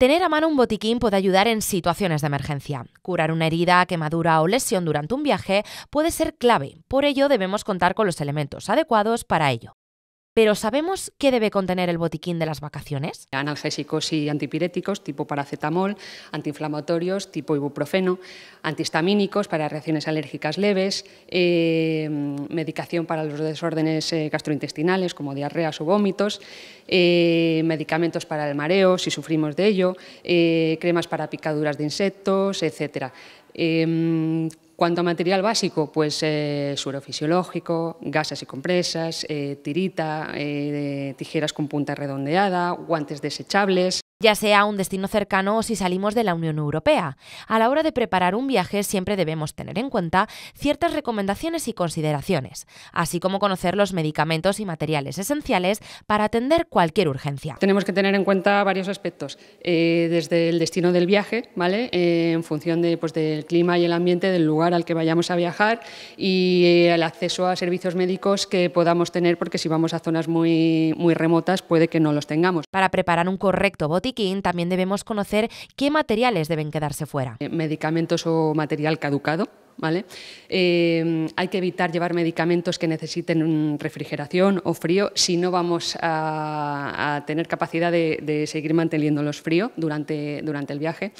Tener a mano un botiquín puede ayudar en situaciones de emergencia. Curar una herida, quemadura o lesión durante un viaje puede ser clave, por ello debemos contar con los elementos adecuados para ello. Pero ¿sabemos qué debe contener el botiquín de las vacaciones? Analgésicos y antipiréticos tipo paracetamol, antiinflamatorios tipo ibuprofeno, antihistamínicos para reacciones alérgicas leves, eh, medicación para los desórdenes eh, gastrointestinales, como diarreas o vómitos, eh, medicamentos para el mareo, si sufrimos de ello, eh, cremas para picaduras de insectos, etc. Eh, em, cuanto a material básico, pues suero fisiológico, gasas y compresas, tirita, tijeras con punta redondeada, guantes desechables, ya sea un destino cercano o si salimos de la Unión Europea. A la hora de preparar un viaje siempre debemos tener en cuenta ciertas recomendaciones y consideraciones, así como conocer los medicamentos y materiales esenciales para atender cualquier urgencia. Tenemos que tener en cuenta varios aspectos, eh, desde el destino del viaje, ¿vale? Eh, en función de, pues, del clima y el ambiente del lugar al que vayamos a viajar y eh, el acceso a servicios médicos que podamos tener, porque si vamos a zonas muy, muy remotas puede que no los tengamos. Para preparar un correcto botín, también debemos conocer qué materiales deben quedarse fuera. Eh, medicamentos o material caducado, ¿Vale? Eh, hay que evitar llevar medicamentos que necesiten mm, refrigeración o frío si no vamos a, tener capacidad de, seguir manteniéndolos frío durante, durante el viaje.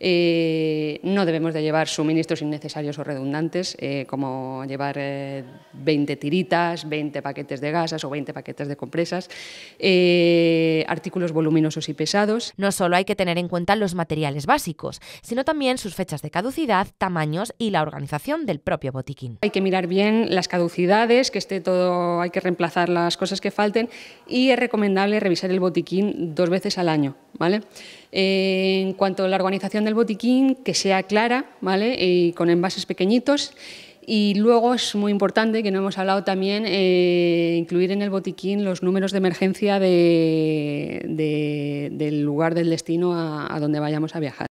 Eh, no debemos de llevar suministros innecesarios o redundantes, como llevar 20 tiritas, 20 paquetes de gasas o 20 paquetes de compresas artículos voluminosos y pesados. No solo hay que tener en cuenta los materiales básicos, sino también sus fechas de caducidad, tamaños y la organización del propio botiquín. Hay que mirar bien las caducidades, que esté todo, hay que reemplazar las cosas que falten y es recomendable revisar el botiquín dos veces al año, ¿vale? Eh, en cuanto a la organización del botiquín, que sea clara, ¿vale? Y con envases pequeñitos y luego es muy importante, que no hemos hablado también, eh, incluir en el botiquín los números de emergencia del lugar del destino a donde vayamos a viajar.